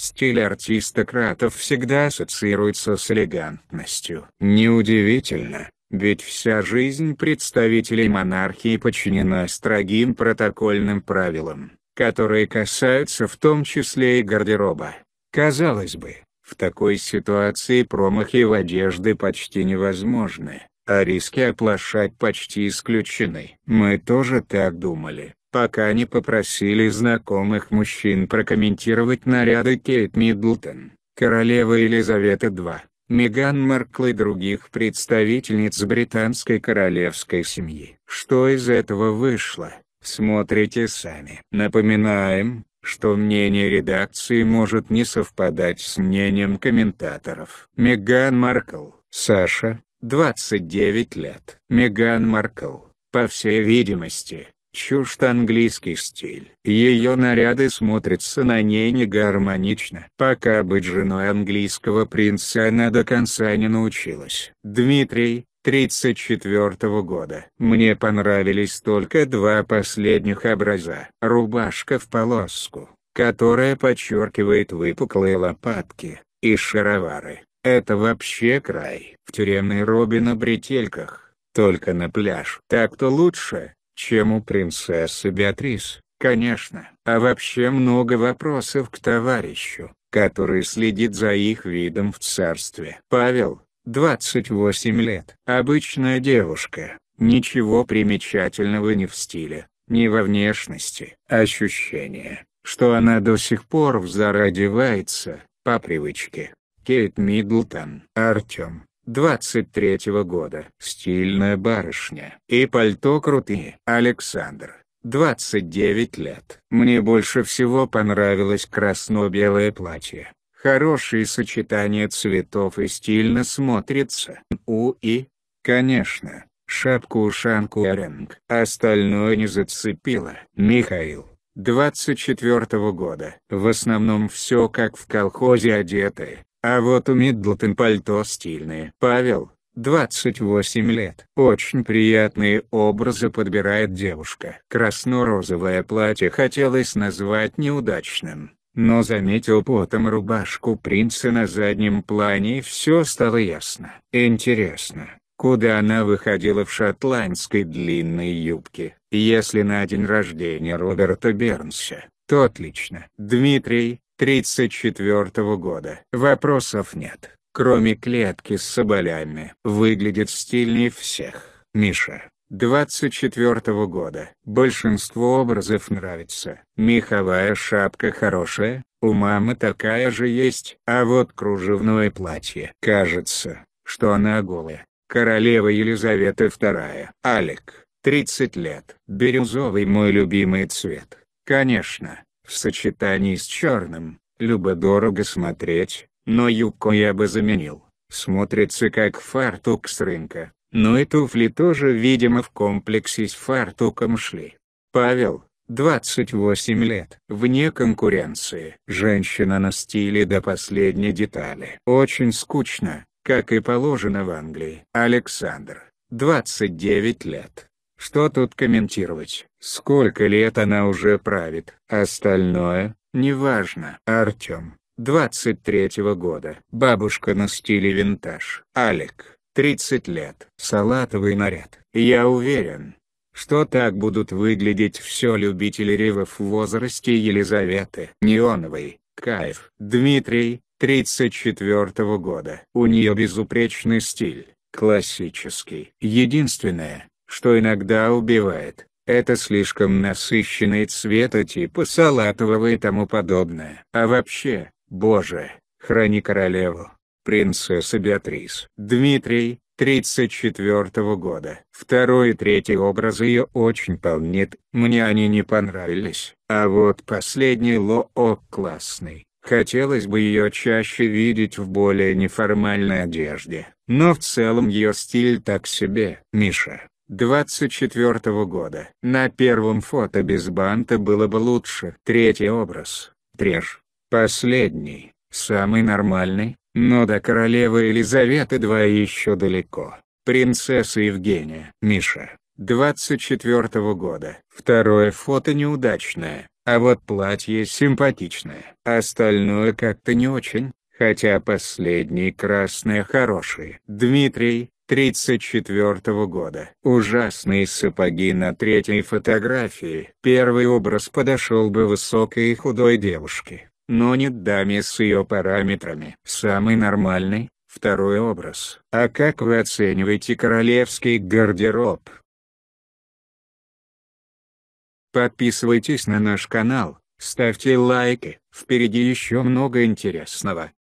Стиль артистократов всегда ассоциируется с элегантностью. Неудивительно, ведь вся жизнь представителей монархии подчинена строгим протокольным правилам, которые касаются в том числе и гардероба. Казалось бы, в такой ситуации промахи в одежде почти невозможны, а риски оплошать почти исключены. Мы тоже так думали пока не попросили знакомых мужчин прокомментировать наряды Кейт Миддлтон, королева Елизавета II, Меган Маркл и других представительниц британской королевской семьи. Что из этого вышло, смотрите сами. Напоминаем, что мнение редакции может не совпадать с мнением комментаторов. Меган Маркл, Саша, 29 лет. Меган Маркл, по всей видимости, Чужд английский стиль. Ее наряды смотрятся на ней негармонично. Пока быть женой английского принца она до конца не научилась. Дмитрий, 34 года. Мне понравились только два последних образа. Рубашка в полоску, которая подчеркивает выпуклые лопатки, и шаровары. Это вообще край. В тюремной робе на бретельках, только на пляж. Так-то лучше, чем у принцессы Беатрис, конечно. А вообще много вопросов к товарищу, который следит за их видом в царстве. Павел, 28 лет. Обычная девушка, ничего примечательного ни в стиле, ни во внешности. Ощущение, что она до сих пор в зарадевается, по привычке. Кейт Миддлтон. Артем, 23 -го года. Стильная барышня. И пальто крутые. Александр. 29 лет. Мне больше всего понравилось красно-белое платье. Хорошее сочетание цветов и стильно смотрится. У и, конечно, шапку-ушанку оренг. Остальное не зацепило. Михаил. 24 -го года. В основном все как в колхозе одетые, а вот у Миддлтон пальто стильное. Павел, 28 лет. Очень приятные образы подбирает девушка. Красно-розовое платье хотелось назвать неудачным. Но заметил потом рубашку принца на заднем плане и все стало ясно. Интересно, куда она выходила в шотландской длинной юбке, если на день рождения Роберта Бернса, то отлично. Дмитрий, 1934 года. Вопросов нет. Кроме клетки с соболями. Выглядит стильнее всех. Миша. 24 года. Большинство образов нравится. Меховая шапка хорошая, у мамы такая же есть. А вот кружевное платье. Кажется, что она голая. Королева Елизавета II. Алик, 30 лет. Бирюзовый мой любимый цвет. Конечно, в сочетании с черным, любо-дорого смотреть, но юбку я бы заменил, смотрится как фартук с рынка, но и туфли тоже видимо в комплексе с фартуком шли. Павел, 28 лет, вне конкуренции. Женщина на стиле до последней детали. Очень скучно, как и положено в Англии. Александр, 29 лет, что тут комментировать? Сколько лет она уже правит? Остальное, неважно. Артем, 23-го года. Бабушка на стиле винтаж. Алик, 30 лет. Салатовый наряд. Я уверен, что так будут выглядеть все любители ревов в возрасте Елизаветы. Неоновый, кайф. Дмитрий, 34 -го года. У нее безупречный стиль, классический. Единственное, что иногда убивает. Это слишком насыщенные цвета типа салатового и тому подобное. А вообще, боже, храни королеву. Принцесса Беатрис. Дмитрий, 34 года. Второй и третий образ ее очень полнит, мне они не понравились. А вот последний Лоо классный. Хотелось бы ее чаще видеть в более неформальной одежде, но в целом ее стиль так себе. Миша, 24 года. На первом фото без банта было бы лучше. Третий образ, Треж. Последний, самый нормальный, но до королевы Елизаветы 2 еще далеко. Принцесса Евгения. Миша. 24 года. Второе фото неудачное, а вот платье симпатичное. Остальное как-то не очень, хотя последний красный хороший. Дмитрий, 1934 года. Ужасные сапоги на третьей фотографии. Первый образ подошел бы высокой и худой девушке, но не даме с ее параметрами. Самый нормальный, второй образ. А как вы оцениваете королевский гардероб? Подписывайтесь на наш канал, ставьте лайки, впереди еще много интересного.